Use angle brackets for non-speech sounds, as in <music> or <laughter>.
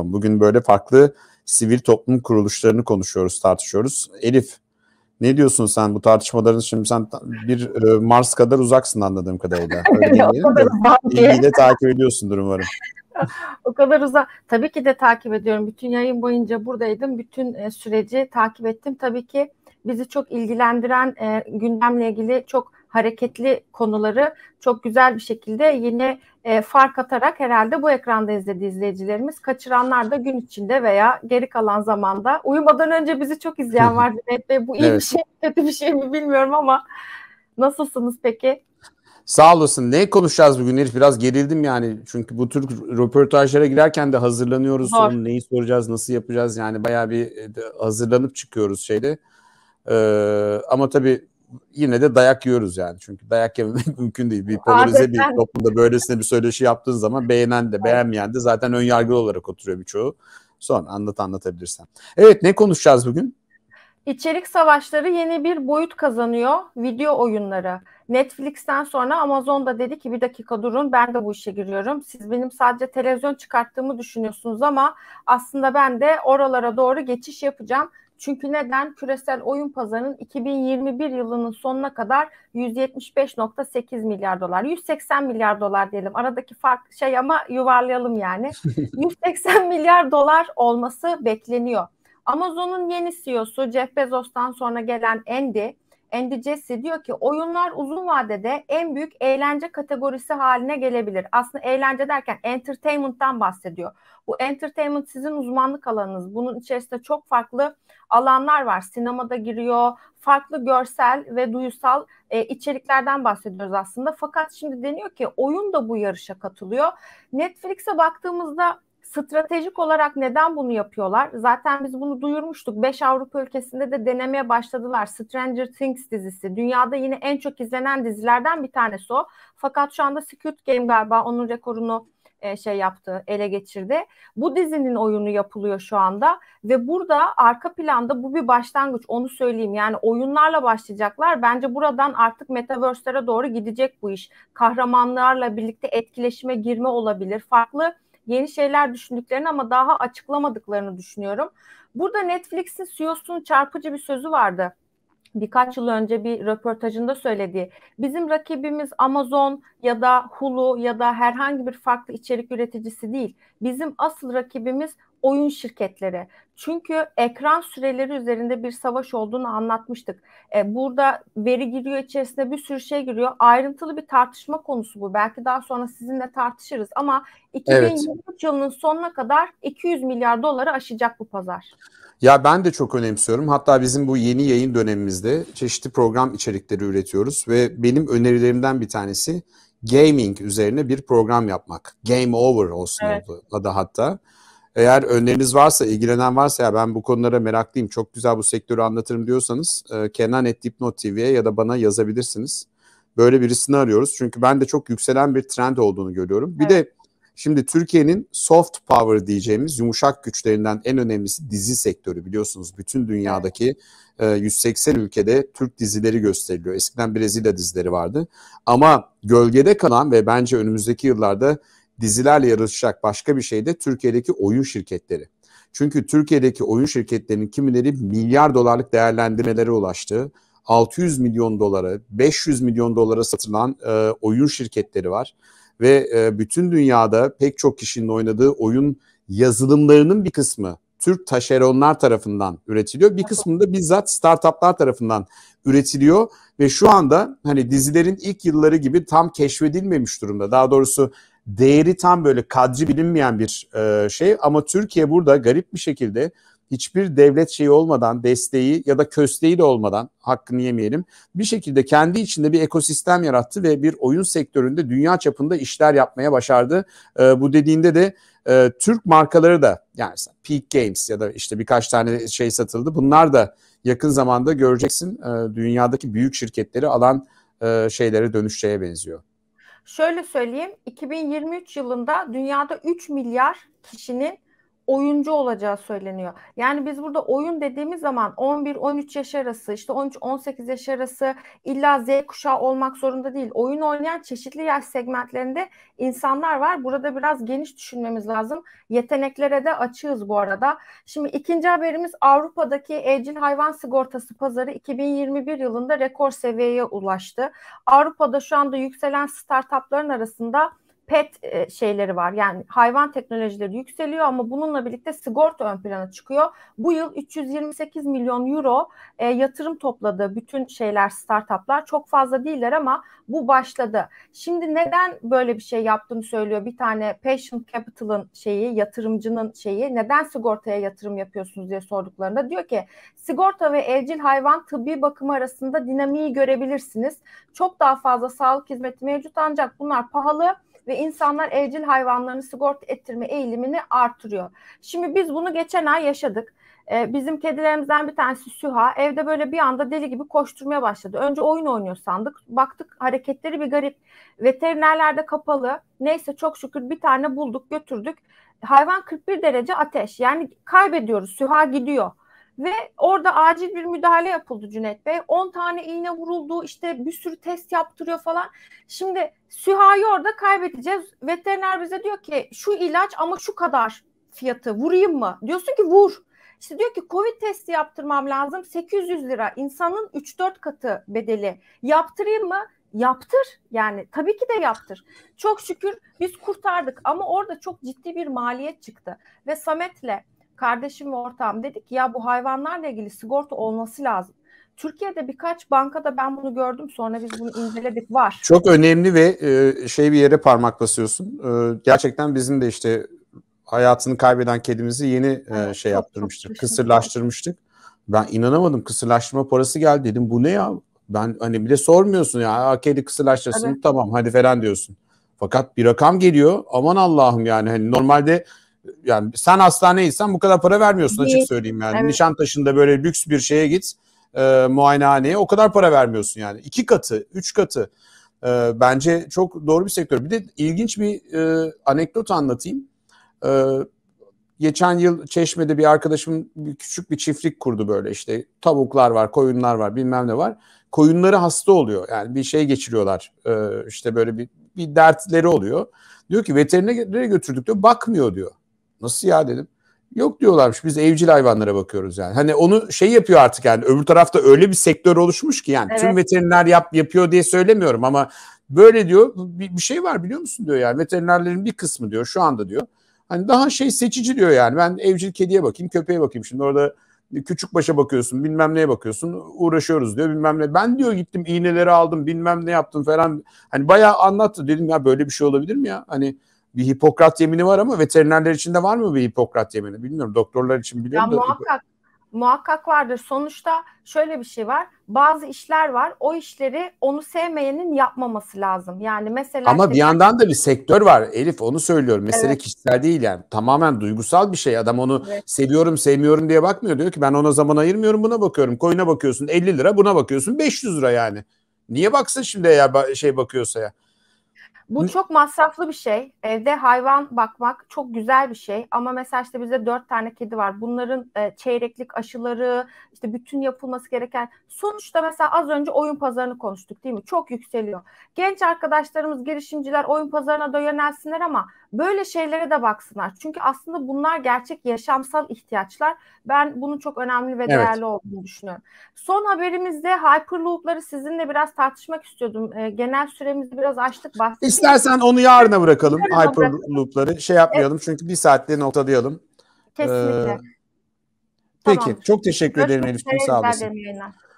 Bugün böyle farklı sivil toplum kuruluşlarını konuşuyoruz, tartışıyoruz. Elif, ne diyorsun sen bu tartışmaların şimdi sen bir e, Mars kadar uzaksın anladığım kadarıyla. <laughs> Öyle o kadar İlgiyle takip ediyorsundur umarım. <laughs> o kadar uzak. Tabii ki de takip ediyorum. Bütün yayın boyunca buradaydım. Bütün e, süreci takip ettim. Tabii ki bizi çok ilgilendiren e, gündemle ilgili çok hareketli konuları çok güzel bir şekilde yine e, fark atarak herhalde bu ekranda izledi izleyicilerimiz. Kaçıranlar da gün içinde veya geri kalan zamanda uyumadan önce bizi çok izleyen var Cüneyt Bey. Bu iyi evet. bir şey kötü bir şey mi bilmiyorum ama nasılsınız peki? Sağ olasın. Ne konuşacağız bugün Elif? Biraz gerildim yani. Çünkü bu tür röportajlara girerken de hazırlanıyoruz. Zor. neyi soracağız, nasıl yapacağız? Yani bayağı bir e, hazırlanıp çıkıyoruz şeyde. Ee, ama tabii yine de dayak yiyoruz yani. Çünkü dayak yememek <laughs> mümkün değil. Bir polarize Adeten. bir toplumda böylesine bir söyleşi yaptığın zaman beğenen de beğenmeyen de zaten ön yargılı olarak oturuyor birçoğu. Son anlat anlatabilirsen. Evet ne konuşacağız bugün? İçerik savaşları yeni bir boyut kazanıyor. Video oyunları. Netflix'ten sonra Amazon da dedi ki bir dakika durun ben de bu işe giriyorum. Siz benim sadece televizyon çıkarttığımı düşünüyorsunuz ama aslında ben de oralara doğru geçiş yapacağım. Çünkü neden? Küresel oyun pazarının 2021 yılının sonuna kadar 175.8 milyar dolar. 180 milyar dolar diyelim. Aradaki fark şey ama yuvarlayalım yani. 180 <laughs> milyar dolar olması bekleniyor. Amazon'un yeni CEO'su Jeff Bezos'tan sonra gelen Andy Andy Jesse diyor ki oyunlar uzun vadede en büyük eğlence kategorisi haline gelebilir. Aslında eğlence derken entertainment'tan bahsediyor. Bu entertainment sizin uzmanlık alanınız. Bunun içerisinde çok farklı alanlar var. Sinemada giriyor, farklı görsel ve duysal e, içeriklerden bahsediyoruz aslında. Fakat şimdi deniyor ki oyun da bu yarışa katılıyor. Netflix'e baktığımızda stratejik olarak neden bunu yapıyorlar? Zaten biz bunu duyurmuştuk. 5 Avrupa ülkesinde de denemeye başladılar. Stranger Things dizisi. Dünyada yine en çok izlenen dizilerden bir tanesi o. Fakat şu anda Squid Game galiba onun rekorunu e, şey yaptı, ele geçirdi. Bu dizinin oyunu yapılıyor şu anda ve burada arka planda bu bir başlangıç onu söyleyeyim. Yani oyunlarla başlayacaklar. Bence buradan artık metaverse'lere doğru gidecek bu iş. Kahramanlarla birlikte etkileşime girme olabilir. Farklı yeni şeyler düşündüklerini ama daha açıklamadıklarını düşünüyorum. Burada Netflix'in CEO'sunun çarpıcı bir sözü vardı birkaç yıl önce bir röportajında söylediği bizim rakibimiz Amazon ya da Hulu ya da herhangi bir farklı içerik üreticisi değil. Bizim asıl rakibimiz oyun şirketleri. Çünkü ekran süreleri üzerinde bir savaş olduğunu anlatmıştık. E, burada veri giriyor içerisinde bir sürü şey giriyor. Ayrıntılı bir tartışma konusu bu. Belki daha sonra sizinle tartışırız ama 2023 evet. yılının sonuna kadar 200 milyar doları aşacak bu pazar. Ya ben de çok önemsiyorum. Hatta bizim bu yeni yayın dönemimizde çeşitli program içerikleri üretiyoruz ve benim önerilerimden bir tanesi gaming üzerine bir program yapmak. Game Over olsun evet. adı hatta. Eğer önleriniz varsa, ilgilenen varsa ya ben bu konulara meraklıyım, çok güzel bu sektörü anlatırım diyorsanız e, kenan.dipnot.tv'ye ya da bana yazabilirsiniz. Böyle birisini arıyoruz. Çünkü ben de çok yükselen bir trend olduğunu görüyorum. Bir evet. de şimdi Türkiye'nin soft power diyeceğimiz yumuşak güçlerinden en önemlisi dizi sektörü biliyorsunuz. Bütün dünyadaki e, 180 ülkede Türk dizileri gösteriliyor. Eskiden Brezilya dizileri vardı. Ama gölgede kalan ve bence önümüzdeki yıllarda dizilerle yarışacak başka bir şey de Türkiye'deki oyun şirketleri. Çünkü Türkiye'deki oyun şirketlerinin kimileri milyar dolarlık değerlendirmelere ulaştı. 600 milyon dolara, 500 milyon dolara satılan e, oyun şirketleri var. Ve e, bütün dünyada pek çok kişinin oynadığı oyun yazılımlarının bir kısmı Türk taşeronlar tarafından üretiliyor. Bir kısmını da bizzat startuplar tarafından üretiliyor ve şu anda hani dizilerin ilk yılları gibi tam keşfedilmemiş durumda. Daha doğrusu değeri tam böyle kadri bilinmeyen bir e, şey ama Türkiye burada garip bir şekilde hiçbir devlet şeyi olmadan, desteği ya da kösteği de olmadan hakkını yemeyelim. Bir şekilde kendi içinde bir ekosistem yarattı ve bir oyun sektöründe dünya çapında işler yapmaya başardı. E, bu dediğinde de e, Türk markaları da yani Peak Games ya da işte birkaç tane şey satıldı. Bunlar da yakın zamanda göreceksin e, dünyadaki büyük şirketleri alan e, şeylere dönüşeceğe benziyor. Şöyle söyleyeyim 2023 yılında dünyada 3 milyar kişinin oyuncu olacağı söyleniyor. Yani biz burada oyun dediğimiz zaman 11-13 yaş arası işte 13-18 yaş arası illa Z kuşağı olmak zorunda değil. Oyun oynayan çeşitli yaş segmentlerinde insanlar var. Burada biraz geniş düşünmemiz lazım. Yeteneklere de açığız bu arada. Şimdi ikinci haberimiz Avrupa'daki evcil hayvan sigortası pazarı 2021 yılında rekor seviyeye ulaştı. Avrupa'da şu anda yükselen startupların arasında pet e, şeyleri var. Yani hayvan teknolojileri yükseliyor ama bununla birlikte sigorta ön plana çıkıyor. Bu yıl 328 milyon euro e, yatırım topladı bütün şeyler startuplar. Çok fazla değiller ama bu başladı. Şimdi neden böyle bir şey yaptığını söylüyor bir tane patient capital'ın şeyi yatırımcının şeyi neden sigortaya yatırım yapıyorsunuz diye sorduklarında diyor ki sigorta ve evcil hayvan tıbbi bakımı arasında dinamiği görebilirsiniz. Çok daha fazla sağlık hizmeti mevcut ancak bunlar pahalı ve insanlar evcil hayvanlarını sigorta ettirme eğilimini artırıyor. Şimdi biz bunu geçen ay yaşadık. Ee, bizim kedilerimizden bir tanesi Süha evde böyle bir anda deli gibi koşturmaya başladı. Önce oyun oynuyor sandık. Baktık hareketleri bir garip. Veterinerlerde kapalı. Neyse çok şükür bir tane bulduk götürdük. Hayvan 41 derece ateş. Yani kaybediyoruz. Süha gidiyor. Ve orada acil bir müdahale yapıldı Cüneyt Bey. 10 tane iğne vuruldu işte bir sürü test yaptırıyor falan. Şimdi Süha'yı orada kaybedeceğiz. Veteriner bize diyor ki şu ilaç ama şu kadar fiyatı vurayım mı? Diyorsun ki vur. İşte diyor ki Covid testi yaptırmam lazım 800 lira insanın 3-4 katı bedeli yaptırayım mı? Yaptır yani tabii ki de yaptır. Çok şükür biz kurtardık ama orada çok ciddi bir maliyet çıktı ve Samet'le kardeşim ve ortağım dedik ya bu hayvanlarla ilgili sigorta olması lazım. Türkiye'de birkaç bankada ben bunu gördüm sonra biz bunu inceledik var. Çok önemli ve e, şey bir yere parmak basıyorsun. E, gerçekten bizim de işte hayatını kaybeden kedimizi yeni e, evet, şey yaptırmıştık. kısırlaştırmıştık. Ben inanamadım kısırlaştırma parası geldi dedim bu ne ya? Ben hani bir de sormuyorsun ya kedi kısırlaştırsın evet. tamam hadi falan diyorsun. Fakat bir rakam geliyor aman Allah'ım yani hani normalde yani sen hastaneysen bu kadar para vermiyorsun açık söyleyeyim yani. Evet. Nişantaşı'nda böyle lüks bir şeye git e, muayenehaneye o kadar para vermiyorsun yani. iki katı, üç katı. E, bence çok doğru bir sektör. Bir de ilginç bir e, anekdot anlatayım. E, geçen yıl Çeşme'de bir arkadaşım bir küçük bir çiftlik kurdu böyle işte tavuklar var, koyunlar var, bilmem ne var. Koyunları hasta oluyor. Yani bir şey geçiriyorlar. E, işte böyle bir bir dertleri oluyor. Diyor ki veterinere götürdük diyor bakmıyor diyor. Nasıl ya dedim. Yok diyorlarmış biz evcil hayvanlara bakıyoruz yani. Hani onu şey yapıyor artık yani öbür tarafta öyle bir sektör oluşmuş ki yani evet. tüm veteriner yap yapıyor diye söylemiyorum ama böyle diyor bir, bir şey var biliyor musun diyor yani veterinerlerin bir kısmı diyor şu anda diyor. Hani daha şey seçici diyor yani ben evcil kediye bakayım köpeğe bakayım şimdi orada küçük başa bakıyorsun bilmem neye bakıyorsun uğraşıyoruz diyor bilmem ne. Ben diyor gittim iğneleri aldım bilmem ne yaptım falan. Hani bayağı anlattı dedim ya böyle bir şey olabilir mi ya? Hani bir Hipokrat yemini var ama veterinerler için de var mı bir Hipokrat yemini? Bilmiyorum. Doktorlar için biliyorum ya da. Muhakkak, muhakkak vardır. Sonuçta şöyle bir şey var. Bazı işler var. O işleri onu sevmeyenin yapmaması lazım. Yani mesela Ama bir yandan da bir sektör var Elif onu söylüyorum. Mesele evet. kişisel değil yani. Tamamen duygusal bir şey. Adam onu evet. seviyorum, sevmiyorum diye bakmıyor. Diyor ki ben ona zaman ayırmıyorum, buna bakıyorum. Koyuna bakıyorsun 50 lira, buna bakıyorsun 500 lira yani. Niye baksın şimdi ya şey bakıyorsa ya. Bu çok masraflı bir şey. Evde hayvan bakmak çok güzel bir şey. Ama mesela işte bizde dört tane kedi var. Bunların e, çeyreklik aşıları, işte bütün yapılması gereken. Sonuçta mesela az önce oyun pazarını konuştuk değil mi? Çok yükseliyor. Genç arkadaşlarımız, girişimciler oyun pazarına da yönelsinler ama Böyle şeylere de baksınlar. Çünkü aslında bunlar gerçek yaşamsal ihtiyaçlar. Ben bunun çok önemli ve değerli evet. olduğunu düşünüyorum. Son haberimizde Hyperloop'ları sizinle biraz tartışmak istiyordum. E, genel süremizi biraz açtık. Bahsettim. İstersen onu yarına bırakalım Hyperloop'ları. Şey yapmayalım evet. çünkü bir saatte noktalayalım. Kesinlikle. Ee, Peki. Tamam. Çok teşekkür Görüşmek ederim Elif'ciğim. Sağ olasın.